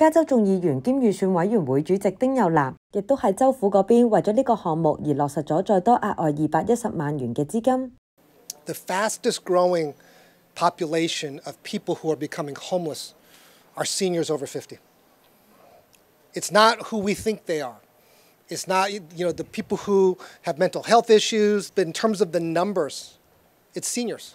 加州众议员兼预算委员会主席丁又南亦都喺州府嗰边为咗呢个项目而落实咗再多额外二百一十万元嘅资金。The fastest growing population of people who are becoming homeless are seniors over 50. It's not who we think they are. It's not, you know, the people who have mental health issues, but in terms of the numbers, it's seniors.